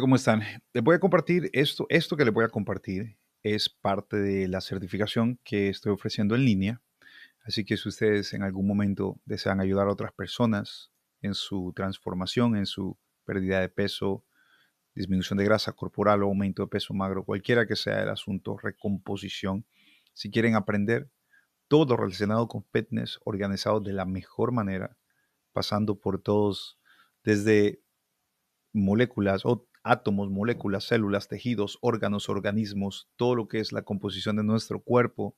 ¿Cómo están? Les voy a compartir esto. Esto que les voy a compartir es parte de la certificación que estoy ofreciendo en línea. Así que si ustedes en algún momento desean ayudar a otras personas en su transformación, en su pérdida de peso, disminución de grasa corporal o aumento de peso magro, cualquiera que sea el asunto, recomposición, si quieren aprender todo relacionado con fitness, organizado de la mejor manera, pasando por todos, desde moléculas o átomos, moléculas, células, tejidos, órganos, organismos, todo lo que es la composición de nuestro cuerpo,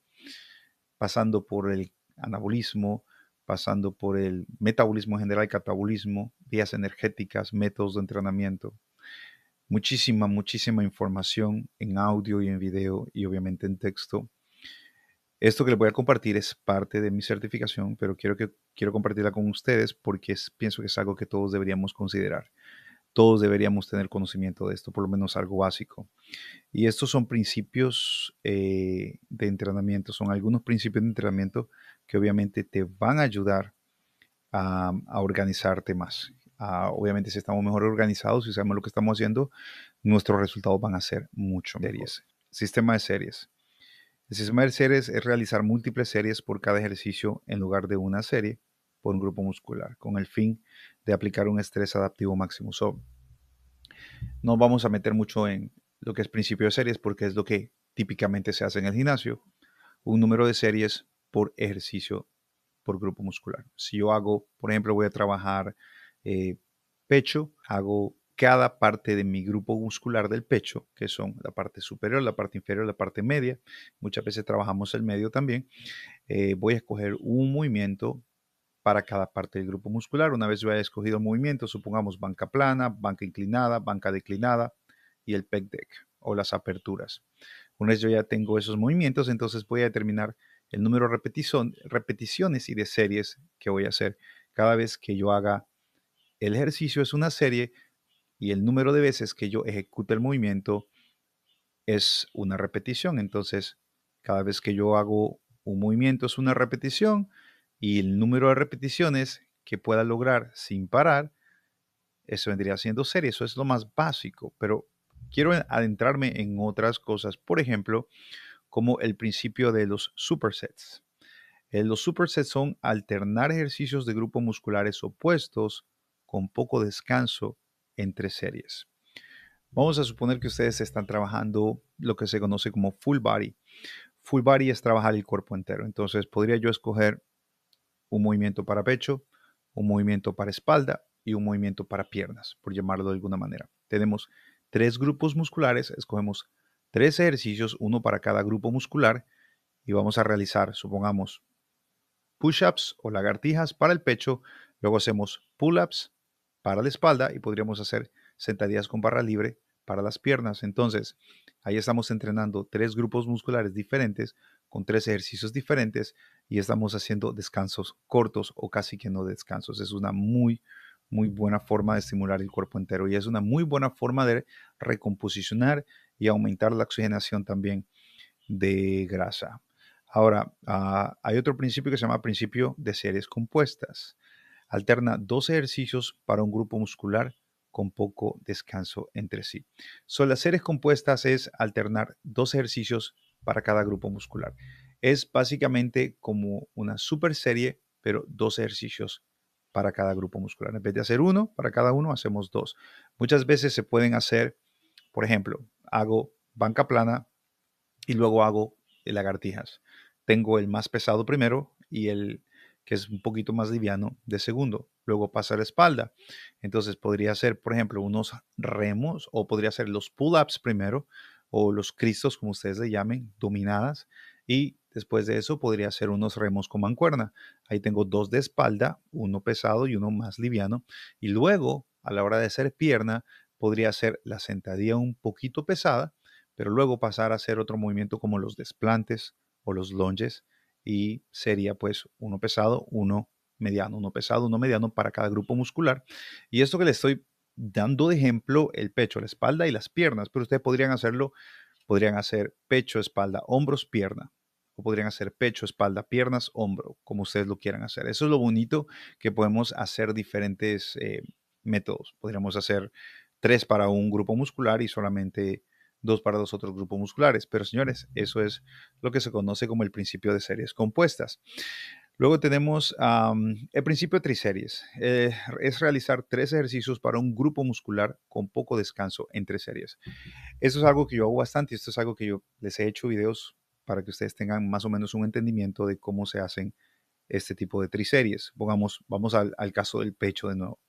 pasando por el anabolismo, pasando por el metabolismo en general, catabolismo, vías energéticas, métodos de entrenamiento. Muchísima, muchísima información en audio y en video y obviamente en texto. Esto que les voy a compartir es parte de mi certificación, pero quiero, que, quiero compartirla con ustedes porque pienso que es algo que todos deberíamos considerar todos deberíamos tener conocimiento de esto, por lo menos algo básico. Y estos son principios eh, de entrenamiento, son algunos principios de entrenamiento que obviamente te van a ayudar a, organizarte más. Ah, obviamente si estamos mejor organizados, y sabemos lo que estamos haciendo, nuestros resultados van a ser mucho mejores. Sistema de series. El sistema de series es realizar múltiples series por cada ejercicio en lugar de una serie por un grupo muscular, con el fin aplicar un estrés adaptivo máximo. So, no vamos a meter mucho en lo que es principio de series porque es lo que típicamente se hace en el gimnasio. Un número de series por ejercicio por grupo muscular. Si yo hago, por ejemplo, voy a trabajar eh, pecho, hago cada parte de mi grupo muscular del pecho, que son la parte superior, la parte inferior, la parte media. Muchas veces trabajamos el medio también. Eh, voy a escoger un movimiento para cada parte del grupo muscular. Una vez yo haya escogido el movimiento, supongamos banca plana, banca inclinada, banca declinada y el pec deck o las aperturas. Una vez yo ya tengo esos movimientos, entonces voy a determinar el número de repeticiones y de series que voy a hacer. Cada vez que yo haga el ejercicio es una serie y el número de veces que yo ejecute el movimiento es una repetición. Entonces, cada vez que yo hago un movimiento es una repetición y el número de repeticiones que pueda lograr sin parar, eso vendría siendo serie, eso es lo más básico, pero quiero adentrarme en otras cosas, por ejemplo, como el principio de los supersets. Eh, los supersets son alternar ejercicios de grupos musculares opuestos con poco descanso entre series. Vamos a suponer que ustedes están trabajando lo que se conoce como full body. Full body es trabajar el cuerpo entero. Entonces podría yo escoger un movimiento para pecho, un movimiento para espalda y un movimiento para piernas, por llamarlo de alguna manera. Tenemos tres grupos musculares, escogemos tres ejercicios, uno para cada grupo muscular, y vamos a realizar, supongamos, push-ups o lagartijas para el pecho, luego hacemos pull-ups para la espalda y podríamos hacer sentadillas con barra libre para las piernas. Entonces, ahí estamos entrenando tres grupos musculares diferentes con tres ejercicios diferentes y estamos haciendo descansos cortos o casi que no descansos. Es una muy, muy buena forma de estimular el cuerpo entero y es una muy buena forma de recomposicionar y aumentar la oxigenación también de grasa. Ahora, ah, hay otro principio que se llama principio de series compuestas. Alterna dos ejercicios para un grupo muscular con poco descanso entre sí. son las series compuestas es alternar dos ejercicios para cada grupo muscular. Es básicamente como una super serie, pero dos ejercicios para cada grupo muscular. En vez de hacer uno, para cada uno hacemos dos. Muchas veces se pueden hacer, por ejemplo, hago banca plana y luego hago lagartijas. Tengo el más pesado primero y el que es un poquito más liviano de segundo. Luego pasa la espalda. Entonces podría ser, por ejemplo, unos remos o podría ser los pull-ups primero o los cristos, como ustedes le llamen, dominadas. Y Después de eso podría hacer unos remos con mancuerna. Ahí tengo dos de espalda, uno pesado y uno más liviano. Y luego, a la hora de hacer pierna, podría hacer la sentadilla un poquito pesada, pero luego pasar a hacer otro movimiento como los desplantes o los longes. Y sería pues uno pesado, uno mediano, uno pesado, uno mediano para cada grupo muscular. Y esto que le estoy dando de ejemplo, el pecho, la espalda y las piernas, pero ustedes podrían hacerlo, podrían hacer pecho, espalda, hombros, pierna podrían hacer pecho, espalda, piernas, hombro, como ustedes lo quieran hacer. Eso es lo bonito que podemos hacer diferentes eh, métodos. Podríamos hacer tres para un grupo muscular y solamente dos para los otros grupos musculares. Pero señores, eso es lo que se conoce como el principio de series compuestas. Luego tenemos el principio de triseries. Eh, es realizar tres ejercicios para un grupo muscular con poco descanso entre series. Eso es algo que yo hago bastante. Esto es algo que yo les he hecho videos para que ustedes tengan más o menos un entendimiento de cómo se hacen este tipo de triseries. Pongamos, vamos al, caso del pecho de nuevo,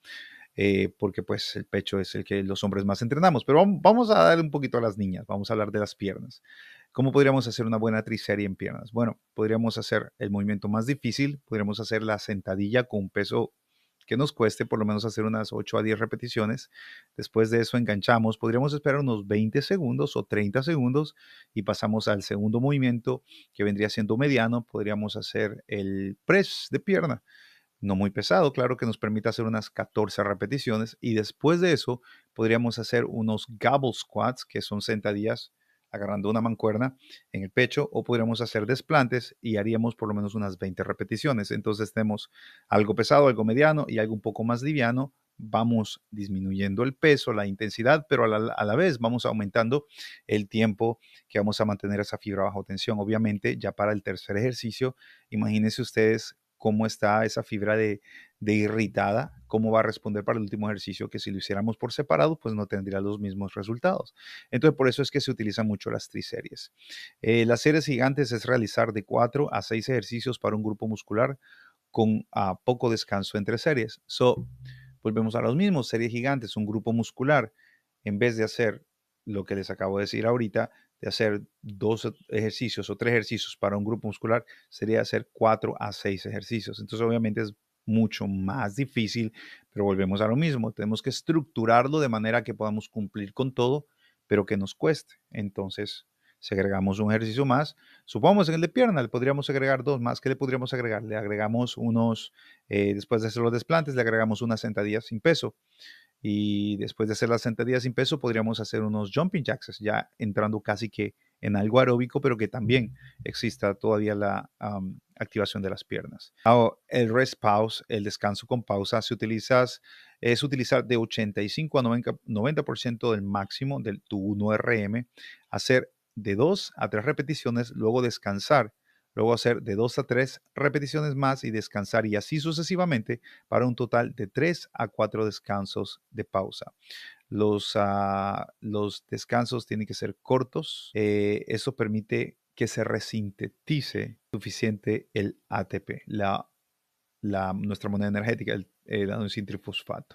eh, porque pues el pecho es el que los hombres más entrenamos, pero vamos a darle un poquito a las niñas, vamos a hablar de las piernas. ¿Cómo podríamos hacer una buena triserie en piernas? Bueno, podríamos hacer el movimiento más difícil, podríamos hacer la sentadilla con un peso que nos cueste por lo menos hacer unas 8 a 10 repeticiones. Después de eso enganchamos, podríamos esperar unos 20 segundos o 30 segundos y pasamos al segundo movimiento que vendría siendo mediano. Podríamos hacer el press de pierna, no muy pesado, claro que nos permite hacer unas 14 repeticiones y después de eso podríamos hacer unos gobble squats que son sentadillas agarrando una mancuerna en el pecho o podríamos hacer desplantes y haríamos por lo menos unas 20 repeticiones. Entonces tenemos algo pesado, algo mediano y algo un poco más liviano. Vamos disminuyendo el peso, la intensidad, pero a la, vez vamos aumentando el tiempo que vamos a mantener esa fibra bajo tensión. Obviamente, ya para el tercer ejercicio, imagínense ustedes cómo está esa fibra de, irritada, cómo va a responder para el último ejercicio que si lo hiciéramos por separado, pues no tendría los mismos resultados. Entonces, por eso es que se utilizan mucho las triseries. Eh, las series gigantes es realizar de 4 a 6 ejercicios para un grupo muscular con ah, poco descanso entre series. So, volvemos a los mismos, series gigantes, un grupo muscular, en vez de hacer lo que les acabo de decir ahorita, de hacer dos ejercicios o tres ejercicios para un grupo muscular sería hacer cuatro a seis ejercicios. Entonces obviamente es mucho más difícil, pero volvemos a lo mismo. Tenemos que estructurarlo de manera que podamos cumplir con todo, pero que nos cueste. Entonces, si agregamos un ejercicio más, supongamos en el de pierna, le podríamos agregar dos más. ¿Qué le podríamos agregar? Le agregamos unos, eh, después de hacer los desplantes, le agregamos unas sentadillas sin peso. Y después de hacer las sentadillas sin peso, podríamos hacer unos jumping jacks, ya entrando casi que en algo aeróbico, pero que también exista todavía la activación de las piernas. el rest pause, el descanso con pausa, si utilizas, es utilizar de 85 a 90%, 90 del máximo de tu 1RM, hacer de 2 a 3 repeticiones, luego descansar luego hacer de 2 a 3 repeticiones más y descansar y así sucesivamente para un total de 3 a 4 descansos de pausa. Los, ah, los descansos tienen que ser cortos. Eh, eso permite que se resintetice suficiente el ATP, la, nuestra moneda energética, el, el Eso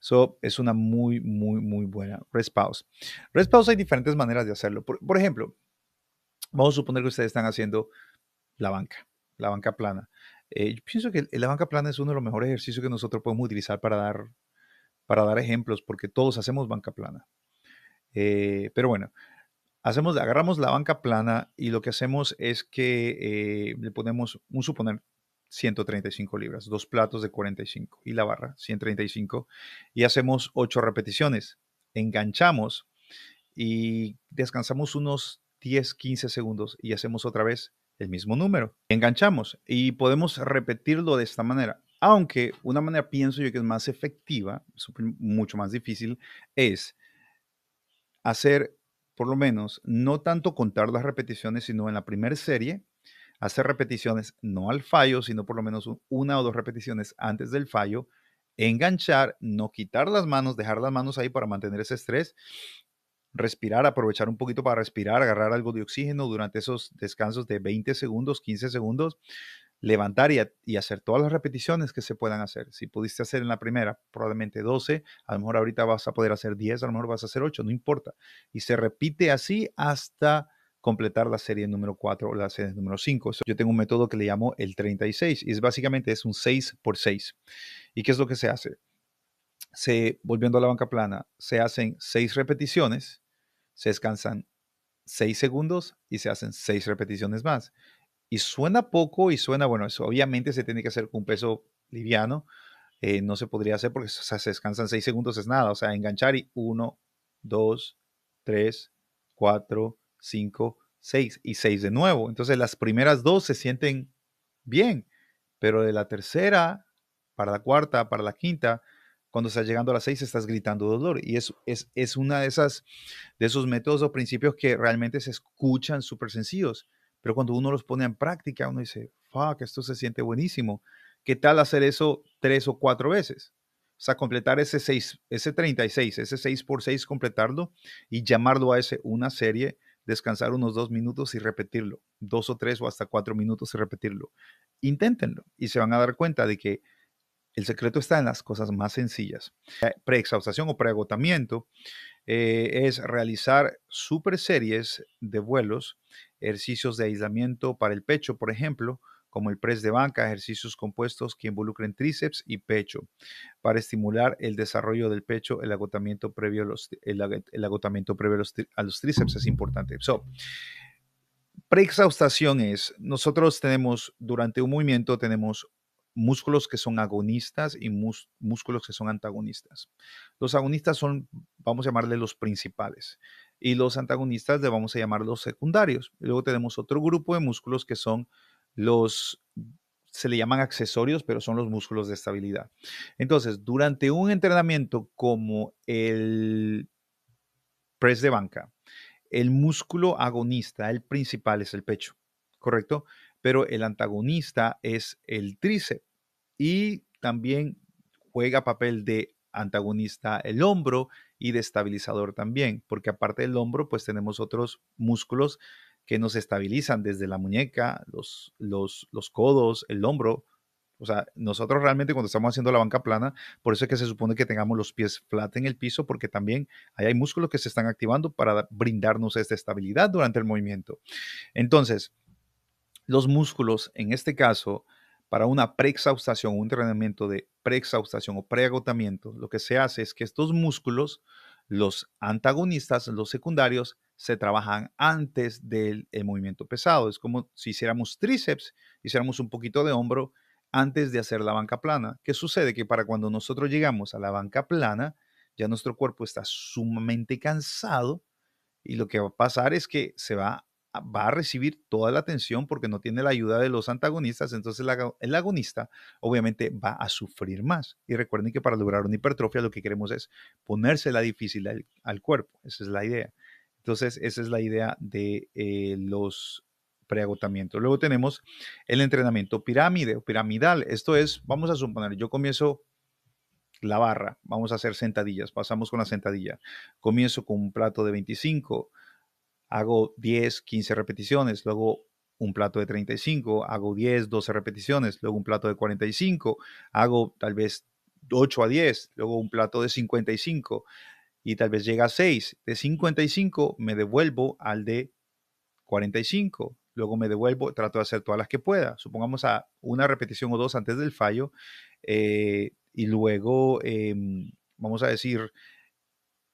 Eso es una muy, muy, muy buena rest pause. hay diferentes maneras de hacerlo. por, por ejemplo, Vamos a suponer que ustedes están haciendo la banca, la banca plana. Eh, yo pienso que la banca plana es uno de los mejores ejercicios que nosotros podemos utilizar para dar, para dar ejemplos, porque todos hacemos banca plana. Eh, pero bueno, hacemos, agarramos la banca plana y lo que hacemos es que eh, le ponemos un suponer 135 libras, dos platos de 45 y la barra 135 y hacemos 8 repeticiones. Enganchamos y descansamos unos 10, 15 segundos y hacemos otra vez el mismo número. Enganchamos y podemos repetirlo de esta manera. Aunque una manera pienso yo que es más efectiva, mucho más difícil, es hacer por lo menos no tanto contar las repeticiones, sino en la primera serie, hacer repeticiones no al fallo, sino por lo menos una o dos repeticiones antes del fallo, enganchar, no quitar las manos, dejar las manos ahí para mantener ese estrés respirar, aprovechar un poquito para respirar, agarrar algo de oxígeno durante esos descansos de 20 segundos, 15 segundos, levantar y, hacer todas las repeticiones que se puedan hacer. Si pudiste hacer en la primera, probablemente 12, a lo mejor ahorita vas a poder hacer 10, a lo mejor vas a hacer 8, no importa. Y se repite así hasta completar la serie número 4 o la serie número 5. Yo tengo un método que le llamo el 36 y es básicamente es un 6 por 6. ¿Y qué es lo que se hace? Se, volviendo a la banca plana, se hacen 6 repeticiones se descansan 6 segundos y se hacen 6 repeticiones más. Y suena poco y suena, bueno, eso obviamente se tiene que hacer con un peso liviano. Eh, no se podría hacer porque o sea, se descansan 6 segundos, es nada. O sea, enganchar y 1, 2, 3, 4, 5, 6 y 6 de nuevo. Entonces las primeras dos se sienten bien, pero de la tercera para la cuarta, para la quinta, cuando estás llegando a las seis estás gritando dolor. Y es, es, es una de esas, de esos métodos o principios que realmente se escuchan súper sencillos, pero cuando uno los pone en práctica, uno dice, fuck, esto se siente buenísimo. ¿Qué tal hacer eso tres o cuatro veces? O sea, completar ese 6, ese 36, ese 6 por 6, completarlo y llamarlo a ese una serie, descansar unos dos minutos y repetirlo, dos o tres o hasta cuatro minutos y repetirlo. Inténtenlo y se van a dar cuenta de que el secreto está en las cosas más sencillas. Eh, preexhaustación o preagotamiento eh, es realizar super series de vuelos, ejercicios de aislamiento para el pecho, por ejemplo, como el press de banca, ejercicios compuestos que involucren tríceps y pecho, para estimular el desarrollo del pecho, el agotamiento previo a los, tríceps es importante. So, preexhaustación es, nosotros tenemos, durante un movimiento tenemos músculos que son agonistas y músculos que son antagonistas. Los agonistas son, vamos a llamarle los principales, y los antagonistas le vamos a llamar los secundarios. Luego tenemos otro grupo de músculos que son los se le llaman accesorios, pero son los músculos de estabilidad. Entonces, durante un entrenamiento como el press de banca, el músculo agonista, el principal es el pecho, ¿correcto? pero el antagonista es el tríceps y también juega papel de antagonista el hombro y de estabilizador también, porque aparte del hombro, pues tenemos otros músculos que nos estabilizan desde la muñeca, los, los, los codos, el hombro. O sea, nosotros realmente cuando estamos haciendo la banca plana, por eso es que se supone que tengamos los pies flat en el piso, porque también ahí hay músculos que se están activando para brindarnos esta estabilidad durante el movimiento. Entonces, los músculos, en este caso, para una preexhaustación, un entrenamiento de preexhaustación o preagotamiento, lo que se hace es que estos músculos, los antagonistas, los secundarios, se trabajan antes del eh, movimiento pesado. Es como si hiciéramos tríceps, hiciéramos un poquito de hombro antes de hacer la banca plana. ¿Qué sucede? Que para cuando nosotros llegamos a la banca plana, ya nuestro cuerpo está sumamente cansado y lo que va a pasar es que se va va a recibir toda la atención porque no tiene la ayuda de los antagonistas, entonces el agonista obviamente va a sufrir más. Y recuerden que para lograr una hipertrofia lo que queremos es ponérsela difícil al, cuerpo, esa es la idea. Entonces esa es la idea de eh, los preagotamientos. Luego tenemos el entrenamiento pirámide o piramidal. Esto es, vamos a suponer, yo comienzo la barra, vamos a hacer sentadillas, pasamos con la sentadilla. Comienzo con un plato de 25, hago 10, 15 repeticiones, luego un plato de 35, hago 10, 12 repeticiones, luego un plato de 45, hago tal vez 8 a 10, luego un plato de 55 y tal vez llega a 6. De 55 me devuelvo al de 45, luego me devuelvo, trato de hacer todas las que pueda, supongamos a una repetición o dos antes del fallo eh, y luego, em, vamos a decir,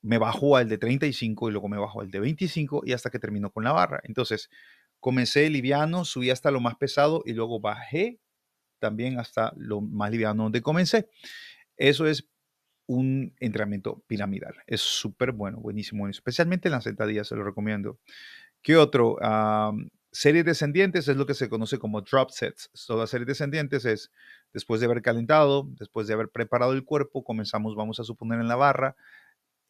me bajó al de 35 y luego me bajó al de 25 y hasta que terminó con la barra. Entonces, comencé liviano, subí hasta lo más pesado y luego bajé también hasta lo más liviano donde comencé. Eso es un entrenamiento piramidal. Es súper bueno, buenísimo, especialmente en las sentadillas, se lo recomiendo. ¿Qué otro? series descendientes es lo que se conoce como drop sets. Todas las series descendientes es después de haber calentado, después de haber preparado el cuerpo, comenzamos, vamos a suponer en la barra,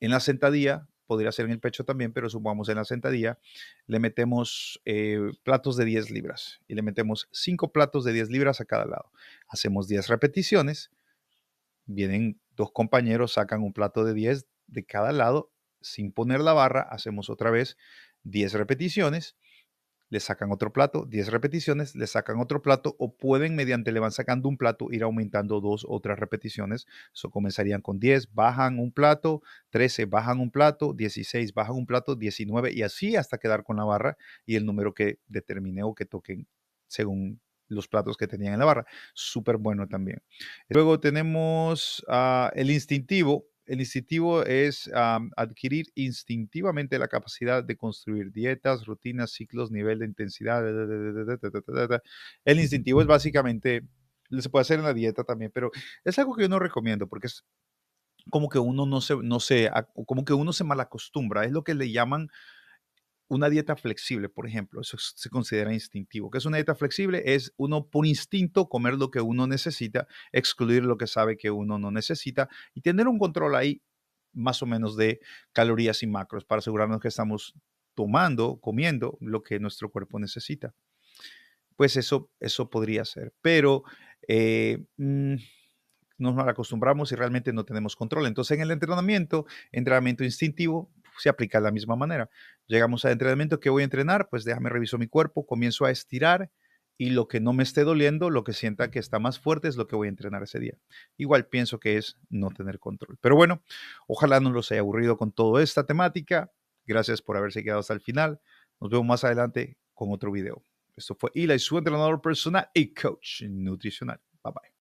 en la sentadilla, podría ser en el pecho también, pero sumamos en la sentadilla, le metemos eh, platos de 10 libras y le metemos 5 platos de 10 libras a cada lado. Hacemos 10 repeticiones, vienen dos compañeros, sacan un plato de 10 de cada lado, sin poner la barra, hacemos otra vez 10 repeticiones le sacan otro plato, 10 repeticiones, le sacan otro plato o pueden mediante le van sacando un plato ir aumentando dos o tres repeticiones. Eso comenzarían con 10, bajan un plato, 13 bajan un plato, 16 bajan un plato, 19 y así hasta quedar con la barra y el número que determine o que toquen según los platos que tenían en la barra. Súper bueno también. Luego tenemos ah, el instintivo, el instintivo es adquirir instintivamente la capacidad de construir dietas, rutinas, ciclos, nivel de intensidad. El instintivo es básicamente, se puede hacer en la dieta también, pero es algo que yo no recomiendo porque es como que uno no se, no como que uno se malacostumbra. Es lo que le llaman una dieta flexible, por ejemplo, eso se considera instintivo. ¿Qué es una dieta flexible? Es uno por instinto comer lo que uno necesita, excluir lo que sabe que uno no necesita y tener un control ahí más o menos de calorías y macros para asegurarnos que estamos tomando, comiendo lo que nuestro cuerpo necesita. Pues eso, eso podría ser, pero eh, mm, nos acostumbramos y realmente no tenemos control. Entonces en el entrenamiento, entrenamiento instintivo, se aplica de la misma manera. Llegamos al entrenamiento, ¿qué voy a entrenar? Pues déjame reviso mi cuerpo, comienzo a estirar y lo que no me esté doliendo, lo que sienta que está más fuerte es lo que voy a entrenar ese día. Igual pienso que es no tener control. Pero bueno, ojalá no los haya aburrido con toda esta temática. Gracias por haberse quedado hasta el final. Nos vemos más adelante con otro video. Esto fue Ila y su entrenador personal y coach nutricional. Bye bye.